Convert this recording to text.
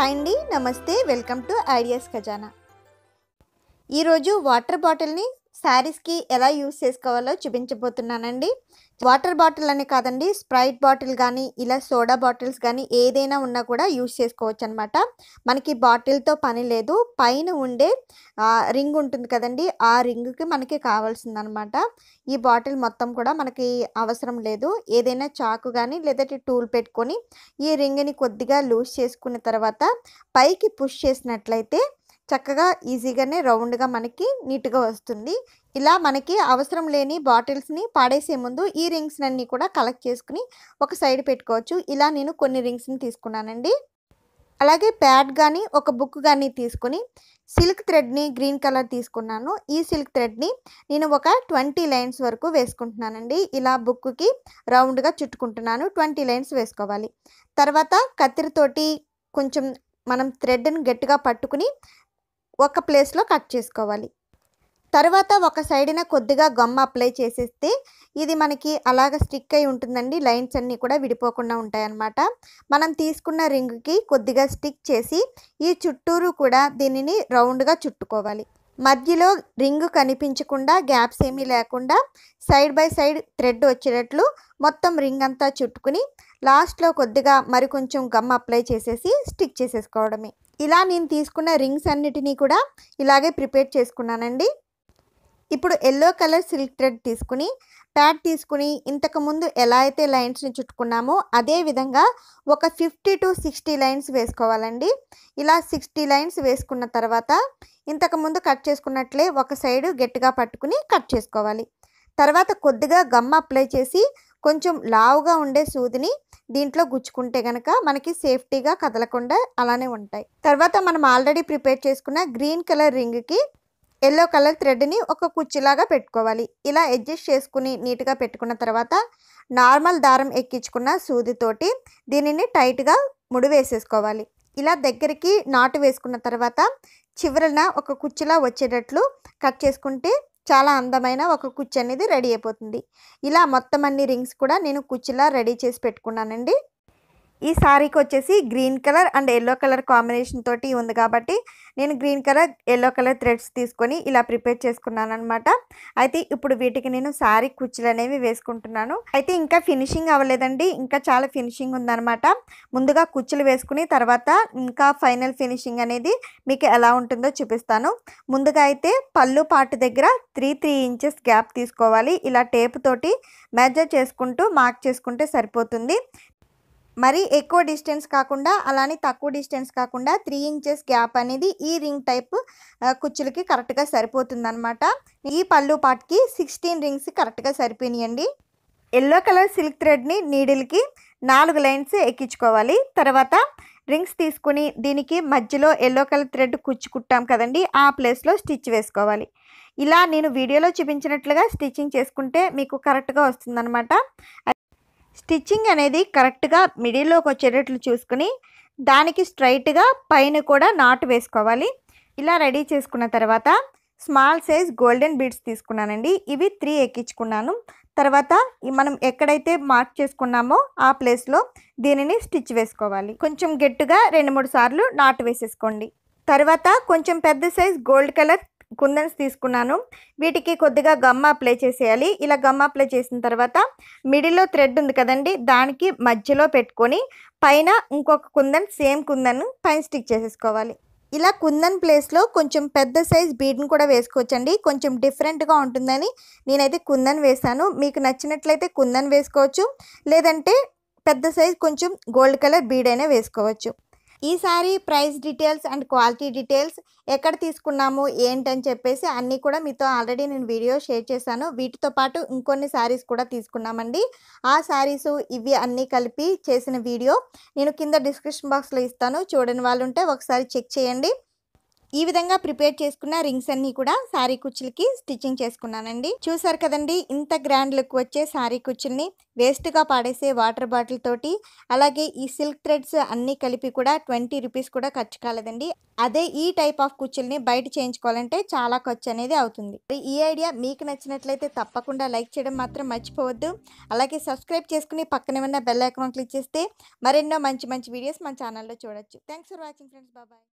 hi అండి నమస్తే welcome to ideas ఖజానా ఈరోజు వాటర్ బాటిల్ని శారీస్కి ఎలా యూస్ చేసుకోవాలో చూపించబోతున్నానండి వాటర్ బాటిల్ అని కాదండి స్ప్రైట్ బాటిల్ కానీ ఇలా సోడా బాటిల్స్ కానీ ఏదైనా ఉన్నా కూడా యూస్ చేసుకోవచ్చు అనమాట మనకి బాటిల్తో పని లేదు పైన ఉండే రింగ్ ఉంటుంది కదండి ఆ రింగ్కి మనకి కావాల్సిందనమాట ఈ బాటిల్ మొత్తం కూడా మనకి అవసరం లేదు ఏదైనా చాకు కానీ లేదంటే టూల్ పెట్టుకొని ఈ రింగ్ని కొద్దిగా లూజ్ చేసుకున్న తర్వాత పైకి పుష్ చేసినట్లయితే చక్కగా ఈజీగానే రౌండ్గా మనకి నీట్గా వస్తుంది ఇలా మనకి అవసరం లేని బాటిల్స్ని పాడేసే ముందు ఈ రింగ్స్ అన్నీ కూడా కలెక్ట్ చేసుకుని ఒక సైడ్ పెట్టుకోవచ్చు ఇలా నేను కొన్ని రింగ్స్ని తీసుకున్నానండి అలాగే ప్యాడ్ కానీ ఒక బుక్ కానీ తీసుకుని సిల్క్ థ్రెడ్ని గ్రీన్ కలర్ తీసుకున్నాను ఈ సిల్క్ థ్రెడ్ని నేను ఒక ట్వంటీ లైన్స్ వరకు వేసుకుంటున్నానండి ఇలా బుక్కి రౌండ్గా చుట్టుకుంటున్నాను ట్వంటీ లైన్స్ వేసుకోవాలి తర్వాత కత్తిరితోటి కొంచెం మనం థ్రెడ్ని గట్టిగా పట్టుకుని ఒక ప్లేస్లో కట్ చేసుకోవాలి తర్వాత ఒక సైడ్న కొద్దిగా గమ్మ అప్లై చేసేస్తే ఇది మనకి అలాగ స్టిక్ అయి ఉంటుందండి లైన్స్ అన్నీ కూడా విడిపోకుండా ఉంటాయన్నమాట మనం తీసుకున్న రింగ్కి కొద్దిగా స్టిక్ చేసి ఈ చుట్టూరు కూడా దీనిని రౌండ్గా చుట్టుకోవాలి మధ్యలో రింగ్ కనిపించకుండా గ్యాప్స్ ఏమీ లేకుండా సైడ్ బై సైడ్ థ్రెడ్ వచ్చేటట్లు మొత్తం రింగ్ అంతా చుట్టుకుని లాస్ట్లో కొద్దిగా మరికొంచెం గమ్ అప్లై చేసేసి స్టిక్ చేసేసుకోవడమే ఇలా నేను తీసుకున్న రింగ్స్ అన్నిటినీ కూడా ఇలాగే ప్రిపేర్ చేసుకున్నానండి ఇప్పుడు ఎల్లో కలర్ సిల్క్ థ్రెడ్ తీసుకుని ప్యాడ్ తీసుకుని ఇంతకుముందు ఎలా అయితే లైన్స్ని చుట్టుకున్నామో అదే విధంగా ఒక ఫిఫ్టీ టు సిక్స్టీ లైన్స్ వేసుకోవాలండి ఇలా సిక్స్టీ లైన్స్ వేసుకున్న తర్వాత ఇంతకుముందు కట్ చేసుకున్నట్లే ఒక సైడ్ గట్టిగా పట్టుకుని కట్ చేసుకోవాలి తర్వాత కొద్దిగా గమ్ అప్లై చేసి కొంచెం లావుగా ఉండే సూదిని దీంట్లో గుచ్చుకుంటే కనుక మనకి సేఫ్టీగా కదలకుండా అలానే ఉంటాయి తర్వాత మనం ఆల్రెడీ ప్రిపేర్ చేసుకున్న గ్రీన్ కలర్ రింగ్కి ఎల్లో కలర్ థ్రెడ్ని ఒక కుచ్చిలాగా పెట్టుకోవాలి ఇలా అడ్జస్ట్ చేసుకుని నీట్గా పెట్టుకున్న తర్వాత నార్మల్ దారం ఎక్కించుకున్న సూదితోటి దీనిని టైట్గా ముడి వేసేసుకోవాలి ఇలా దగ్గరికి నాటు వేసుకున్న తర్వాత చివరన ఒక కుచ్చిలా వచ్చేటట్లు కట్ చేసుకుంటే చాలా అందమైన ఒక కుచ్చు అనేది రెడీ అయిపోతుంది ఇలా మొత్తం అన్ని రింగ్స్ కూడా నేను కుచ్చిలా రెడీ చేసి పెట్టుకున్నానండి ఈ శారీకి వచ్చేసి green colour and yellow colour combination తోటి ఉంది కాబట్టి నేను green colour yellow colour threads తీసుకొని ఇలా ప్రిపేర్ చేసుకున్నాను అనమాట అయితే ఇప్పుడు వీటికి నేను శారీ కుచ్చులు అనేవి వేసుకుంటున్నాను అయితే ఇంకా ఫినిషింగ్ అవ్వలేదండి ఇంకా చాలా ఫినిషింగ్ ఉందనమాట ముందుగా కుచ్చులు వేసుకుని తర్వాత ఇంకా ఫైనల్ ఫినిషింగ్ అనేది మీకు ఎలా ఉంటుందో చూపిస్తాను ముందుగా అయితే పళ్ళు పాటు దగ్గర త్రీ త్రీ ఇంచెస్ గ్యాప్ తీసుకోవాలి ఇలా టేప్ తోటి మెజర్ చేసుకుంటూ మార్క్ చేసుకుంటే సరిపోతుంది మరీ ఎక్కువ డిస్టెన్స్ కాకుండా అలానే తక్కువ డిస్టెన్స్ కాకుండా త్రీ ఇంచెస్ గ్యాప్ అనేది ఈ రింగ్ టైప్ కుచ్చులకి కరెక్ట్గా సరిపోతుందనమాట ఈ పళ్ళు పాటికి సిక్స్టీన్ రింగ్స్ కరెక్ట్గా సరిపోయినాయండి ఎల్లో కలర్ సిల్క్ థ్రెడ్ని నీడిల్కి నాలుగు లైన్స్ ఎక్కించుకోవాలి తర్వాత రింగ్స్ తీసుకుని దీనికి మధ్యలో ఎల్లో కలర్ థ్రెడ్ కుచ్చుకుంటాం కదండి ఆ ప్లేస్లో స్టిచ్ వేసుకోవాలి ఇలా నేను వీడియోలో చూపించినట్లుగా స్టిచ్చింగ్ చేసుకుంటే మీకు కరెక్ట్గా వస్తుందన్నమాట స్టిచ్చింగ్ అనేది కరెక్ట్గా మిడిల్లోకి వచ్చేటట్లు చూసుకుని దానికి స్ట్రైట్గా పైన కూడా నాటు వేసుకోవాలి ఇలా రెడీ చేసుకున్న తర్వాత స్మాల్ సైజ్ గోల్డెన్ బీడ్స్ తీసుకున్నానండి ఇవి త్రీ ఎక్కించుకున్నాను తర్వాత మనం ఎక్కడైతే మార్క్ చేసుకున్నామో ఆ ప్లేస్లో దీనిని స్టిచ్ వేసుకోవాలి కొంచెం గట్టిగా రెండు మూడు సార్లు నాటు వేసేసుకోండి తర్వాత కొంచెం పెద్ద సైజ్ గోల్డ్ కలర్ కుందన్స్ తీసుకున్నాను వీటికి కొద్దిగా గమ్మ అప్లై చేసేయాలి ఇలా గమ్మ అప్లై చేసిన తర్వాత మిడిల్లో థ్రెడ్ ఉంది కదండి దానికి మధ్యలో పెట్టుకొని పైన ఇంకొక కుందన్ సేమ్ కుందన్ పైన స్టిక్ చేసేసుకోవాలి ఇలా కుందన్ ప్లేస్లో కొంచెం పెద్ద సైజ్ బీడ్ని కూడా వేసుకోవచ్చండి కొంచెం డిఫరెంట్గా ఉంటుందని నేనైతే కుందన్ వేశాను మీకు నచ్చినట్లయితే కుందన్ వేసుకోవచ్చు లేదంటే పెద్ద సైజ్ కొంచెం గోల్డ్ కలర్ బీడ్ అయినా వేసుకోవచ్చు ఈ sari price details and quality details ఎక్కడ తీసుకున్నాము ఏంటని చెప్పేసి అన్నీ కూడా మీతో ఆల్రెడీ నేను వీడియో షేర్ చేశాను వీటితో పాటు ఇంకొన్ని శారీస్ కూడా తీసుకున్నామండి ఆ శారీస్ ఇవి అన్నీ కలిపి చేసిన వీడియో నేను కింద డిస్క్రిప్షన్ బాక్స్లో ఇస్తాను చూడని వాళ్ళు ఉంటే ఒకసారి చెక్ చేయండి ఈ విధంగా ప్రిపేర్ చేసుకున్న రింగ్స్ అన్నీ కూడా శారీ కుచ్చులకి స్టిచ్చింగ్ చేసుకున్నానండి చూసారు కదండి ఇంత గ్రాండ్ లుక్ వచ్చే శారీ కుచ్చుల్ని వేస్ట్గా పాడేసే వాటర్ బాటిల్ తోటి అలాగే ఈ సిల్క్ థ్రెడ్స్ అన్నీ కలిపి కూడా ట్వంటీ రూపీస్ కూడా ఖర్చు కాలేదండి అదే ఈ టైప్ ఆఫ్ కుచ్చుల్ని బయట చేయించుకోవాలంటే చాలా ఖర్చు అనేది అవుతుంది ఈ ఐడియా మీకు నచ్చినట్లయితే తప్పకుండా లైక్ చేయడం మాత్రం మర్చిపోవద్దు అలాగే సబ్స్క్రైబ్ చేసుకుని పక్కనే ఉన్న బెల్ ఐకాన్ క్లిక్ చేస్తే మరెన్నో మంచి మంచి వీడియోస్ మన ఛానల్లో చూడొచ్చు థ్యాంక్స్ ఫర్ వాచింగ్ ఫ్రెండ్స్ బాబాయ్